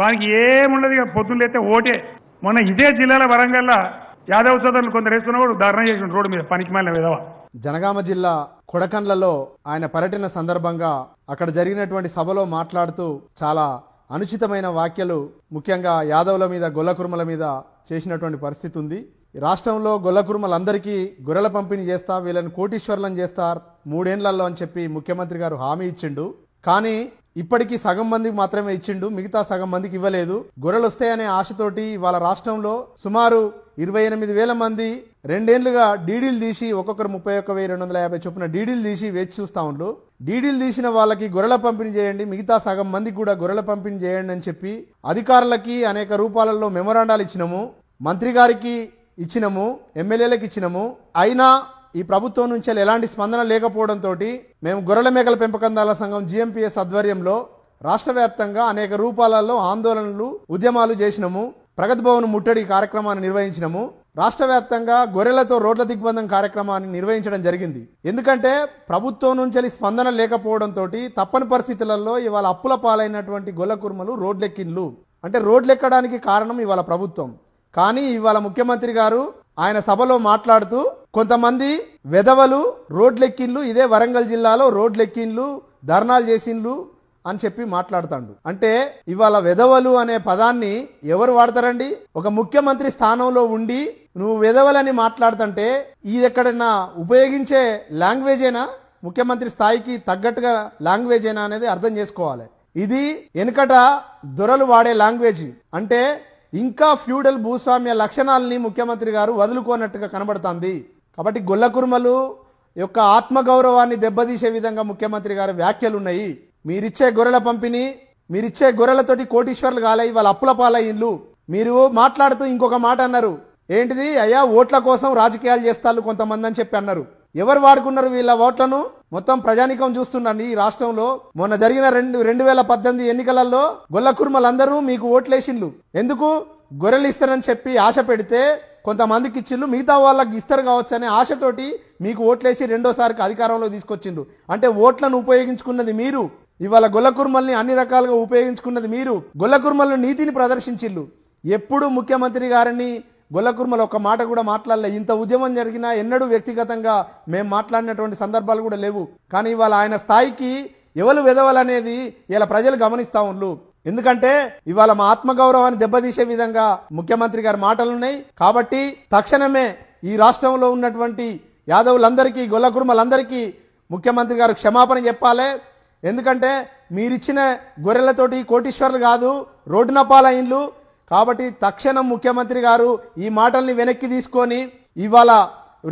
వానికి ఏముండదు ఇక పొద్దున్న లేతే ఓటే మొన్న ఇదే జిల్లాల వరంగల్లో యాదవ్ సోదరులు కొందరు వేస్తున్నప్పుడు ధర్నా చేసిన రోడ్డు మీద పనికి మాలిన విధవా జనగామ జిల్లా కొడకండ్లలో ఆయన పర్యటన సందర్భంగా అక్కడ జరిగినటువంటి సభలో మాట్లాడుతూ చాలా అనుచితమైన వ్యాఖ్యలు ముఖ్యంగా యాదవుల మీద గొల్లకురుమల మీద చేసినటువంటి పరిస్థితి ఉంది రాష్ట్రంలో గొల్లకురుమలందరికీ గొర్రెల పంపిణీ చేస్తా వీళ్ళని కోటీశ్వర్లను చేస్తారు మూడేండ్లలో అని చెప్పి ముఖ్యమంత్రి గారు హామీ ఇచ్చిండు కానీ ఇప్పటికీ సగం మందికి మాత్రమే ఇచ్చిండు మిగతా సగం మందికి ఇవ్వలేదు గొర్రెలు వస్తాయనే ఆశతోటి వాళ్ళ రాష్ట్రంలో సుమారు ఇరవై ఎనిమిది వేల మంది రెండేళ్లుగా డీడీలు తీసి ఒక్కొక్కరు ముప్పై ఒక్క వెయ్యి రెండు వందల యాభై చొప్పున డీడీలు తీసి వేచి చూస్తా ఉండ్రు డీడీలు తీసిన వాళ్ళకి గొర్రెల పంపిణీ చేయండి మిగతా సగం మందికి కూడా గొర్రెల పంపిణీ చేయండి అని చెప్పి అధికారులకి అనేక రూపాలలో మెమొరాండాలు ఇచ్చినాము మంత్రి గారికి ఇచ్చినము ఎమ్మెల్యేలకు ఇచ్చినము అయినా ఈ ప్రభుత్వం నుంచి ఎలాంటి స్పందన లేకపోవడంతో మేము గొర్రెల మేకల పెంపకందాల సంఘం జిఎంపీఎస్ ఆధ్వర్యంలో రాష్ట్ర వ్యాప్తంగా అనేక రూపాలలో ఆందోళనలు ఉద్యమాలు చేసినాము ప్రగతి భవన్ ముట్టడి కార్యక్రమాన్ని నిర్వహించినము రాష్ట్ర వ్యాప్తంగా గొర్రెలతో రోడ్ల దిగ్బంధం కార్యక్రమాన్ని నిర్వహించడం జరిగింది ఎందుకంటే ప్రభుత్వం నుంచి స్పందన లేకపోవడంతో తప్పని పరిస్థితులలో ఇవాళ అప్పుల పాలైనటువంటి గొల్ల కుర్మలు రోడ్లెక్కిన్లు అంటే రోడ్లెక్కడానికి కారణం ఇవాళ ప్రభుత్వం కానీ ఇవాళ ముఖ్యమంత్రి గారు ఆయన సభలో మాట్లాడుతూ కొంతమంది వెధవలు రోడ్లెక్కిన్లు ఇదే వరంగల్ జిల్లాలో రోడ్లెక్కిన్లు ధర్నాలు చేసిండ్లు అని చెప్పి మాట్లాడుతాడు అంటే ఇవాళ వెధవలు అనే పదాన్ని ఎవరు వాడతారండి ఒక ముఖ్యమంత్రి స్థానంలో ఉండి నువ్వు వెధవలని మాట్లాడుతుంటే ఇది ఎక్కడన్నా ఉపయోగించే లాంగ్వేజేనా ముఖ్యమంత్రి స్థాయికి తగ్గట్టుగా లాంగ్వేజేనా అనేది అర్థం చేసుకోవాలి ఇది వెనుకట దొరలు వాడే లాంగ్వేజ్ అంటే ఇంకా ఫ్యూడల్ భూస్వామ్య లక్షణాలని ముఖ్యమంత్రి గారు వదులుకోనట్టుగా కనబడుతుంది కాబట్టి గొల్లకుర్మలు యొక్క ఆత్మగౌరవాన్ని దెబ్బతీసే విధంగా ముఖ్యమంత్రి గారి వ్యాఖ్యలు ఉన్నాయి మీరిచ్చే గొర్రెల పంపిణీ మీరిచ్చే గొర్రెలతోటి కోటీశ్వర్లు కాలే వాళ్ళ అప్పుల పాలయ్యిండ్లు మీరు మాట్లాడుతూ ఇంకొక మాట అన్నారు ఏంటిది అయ్యా ఓట్ల కోసం రాజకీయాలు చేస్తారు కొంతమంది అని చెప్పి అన్నారు ఎవరు వాడుకున్నారు వీళ్ళ ఓట్లను మొత్తం ప్రజానికం చూస్తున్నాను ఈ రాష్ట్రంలో మొన్న జరిగిన రెండు రెండు వేల పద్దెనిమిది ఎన్నికలలో గొల్లకుర్మలందరూ మీకు ఓట్లేసిండ్లు ఎందుకు గొర్రెలు ఇస్తారని చెప్పి ఆశ పెడితే కొంతమందికి ఇచ్చిళ్ళు మిగతా వాళ్ళకి ఇస్తారు కావచ్చు అనే ఆశతోటి మీకు ఓట్లేసి రెండోసారికి అధికారంలో తీసుకొచ్చిండు అంటే ఓట్లను ఉపయోగించుకున్నది మీరు ఇవాళ గొల్లకుర్మల్ని అన్ని రకాలుగా ఉపయోగించుకున్నది మీరు గొల్లకుర్మలు నీతిని ప్రదర్శించిళ్ళు ఎప్పుడు ముఖ్యమంత్రి గారిని గొల్లకుర్మలు ఒక్క మాట కూడా మాట్లాడలే ఇంత ఉద్యమం జరిగినా ఎన్నడూ వ్యక్తిగతంగా మేము మాట్లాడినటువంటి సందర్భాలు కూడా లేవు కానీ ఇవాళ ఆయన స్థాయికి ఎవరు వెదవలనేది ఇలా ప్రజలు గమనిస్తూ ఉండు ఎందుకంటే ఇవాళ మా ఆత్మగౌరవాన్ని దెబ్బతీసే విధంగా ముఖ్యమంత్రి గారి మాటలున్నాయి కాబట్టి తక్షణమే ఈ రాష్ట్రంలో ఉన్నటువంటి యాదవులందరికీ గొల్లకురుమలందరికీ ముఖ్యమంత్రి గారు క్షమాపణ చెప్పాలి ఎందుకంటే మీరిచ్చిన గొర్రెలతోటి కోటీశ్వర్లు కాదు రోడ్డున పాలైన్లు కాబట్టి తక్షణం ముఖ్యమంత్రి గారు ఈ మాటల్ని వెనక్కి తీసుకొని ఇవాళ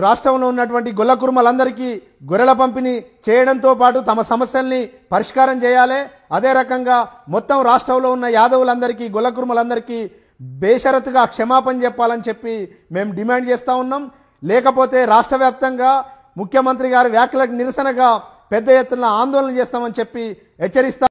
రాష్ట్రంలో ఉన్నటువంటి గొల్ల కురుమలందరికీ గొర్రెల పంపిణీ చేయడంతో పాటు తమ సమస్యల్ని పరిష్కారం చేయాలి అదే రకంగా మొత్తం రాష్ట్రంలో ఉన్న యాదవులందరికీ గులకురుమలందరికీ బేషరతుగా క్షమాపణ చెప్పాలని చెప్పి మేము డిమాండ్ చేస్తూ ఉన్నాం లేకపోతే రాష్ట్ర వ్యాప్తంగా ముఖ్యమంత్రి గారి వ్యాఖ్యలకు నిరసనగా పెద్ద ఎత్తున ఆందోళన చేస్తామని చెప్పి హెచ్చరిస్తా